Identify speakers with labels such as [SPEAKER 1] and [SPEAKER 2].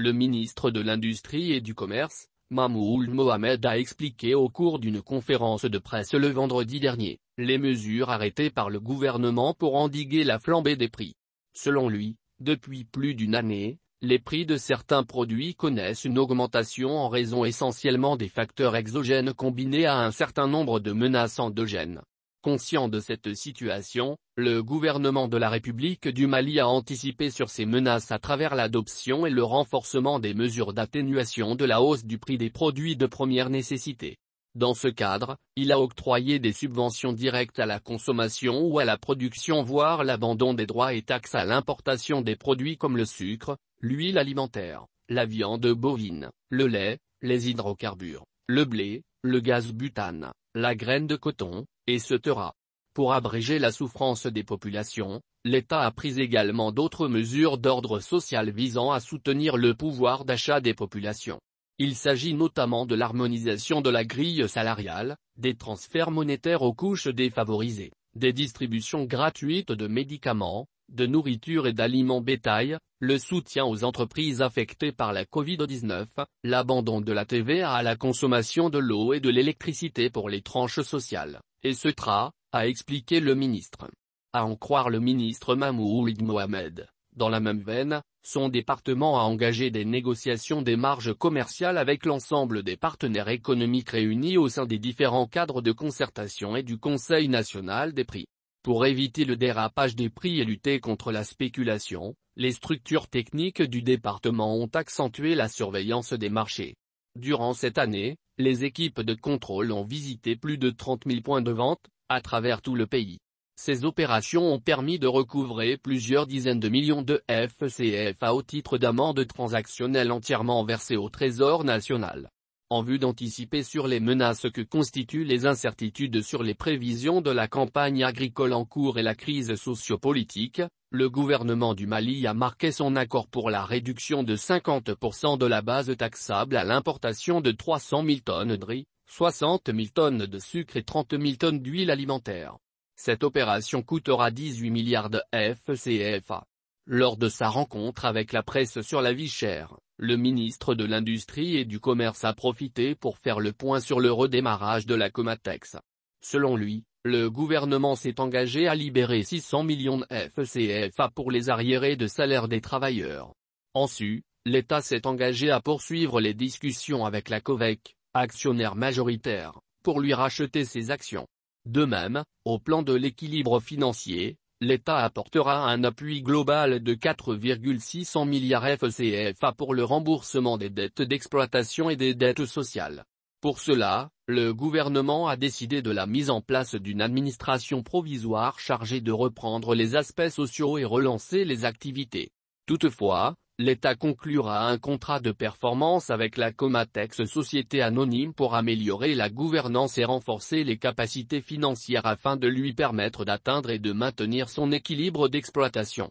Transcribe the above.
[SPEAKER 1] Le ministre de l'Industrie et du Commerce, Mahmoud Mohamed a expliqué au cours d'une conférence de presse le vendredi dernier, les mesures arrêtées par le gouvernement pour endiguer la flambée des prix. Selon lui, depuis plus d'une année, les prix de certains produits connaissent une augmentation en raison essentiellement des facteurs exogènes combinés à un certain nombre de menaces endogènes. Conscient de cette situation, le gouvernement de la République du Mali a anticipé sur ces menaces à travers l'adoption et le renforcement des mesures d'atténuation de la hausse du prix des produits de première nécessité. Dans ce cadre, il a octroyé des subventions directes à la consommation ou à la production voire l'abandon des droits et taxes à l'importation des produits comme le sucre, l'huile alimentaire, la viande bovine, le lait, les hydrocarbures, le blé, le gaz butane, la graine de coton, et se tera. Pour abréger la souffrance des populations, l'État a pris également d'autres mesures d'ordre social visant à soutenir le pouvoir d'achat des populations. Il s'agit notamment de l'harmonisation de la grille salariale, des transferts monétaires aux couches défavorisées, des distributions gratuites de médicaments, de nourriture et d'aliments bétail, le soutien aux entreprises affectées par la Covid-19, l'abandon de la TVA à la consommation de l'eau et de l'électricité pour les tranches sociales et ce tra, a expliqué le ministre. À en croire le ministre Mahmoud Mohamed, dans la même veine, son département a engagé des négociations des marges commerciales avec l'ensemble des partenaires économiques réunis au sein des différents cadres de concertation et du Conseil national des prix. Pour éviter le dérapage des prix et lutter contre la spéculation, les structures techniques du département ont accentué la surveillance des marchés. Durant cette année, les équipes de contrôle ont visité plus de 30 000 points de vente, à travers tout le pays. Ces opérations ont permis de recouvrer plusieurs dizaines de millions de FCFA au titre d'amendes transactionnelles entièrement versées au Trésor national en vue d'anticiper sur les menaces que constituent les incertitudes sur les prévisions de la campagne agricole en cours et la crise sociopolitique, le gouvernement du Mali a marqué son accord pour la réduction de 50% de la base taxable à l'importation de 300 000 tonnes de riz, 60 000 tonnes de sucre et 30 000 tonnes d'huile alimentaire. Cette opération coûtera 18 milliards de FCFA. Lors de sa rencontre avec la presse sur la vie chère, le ministre de l'Industrie et du Commerce a profité pour faire le point sur le redémarrage de la Comatex. Selon lui, le gouvernement s'est engagé à libérer 600 millions de FCFA pour les arriérés de salaire des travailleurs. Ensuite, l'État s'est engagé à poursuivre les discussions avec la COVEC, actionnaire majoritaire, pour lui racheter ses actions. De même, au plan de l'équilibre financier, l'État apportera un appui global de 4,600 milliards FCFA pour le remboursement des dettes d'exploitation et des dettes sociales. Pour cela, le gouvernement a décidé de la mise en place d'une administration provisoire chargée de reprendre les aspects sociaux et relancer les activités. Toutefois, l'État conclura un contrat de performance avec la Comatex Société Anonyme pour améliorer la gouvernance et renforcer les capacités financières afin de lui permettre d'atteindre et de maintenir son équilibre d'exploitation.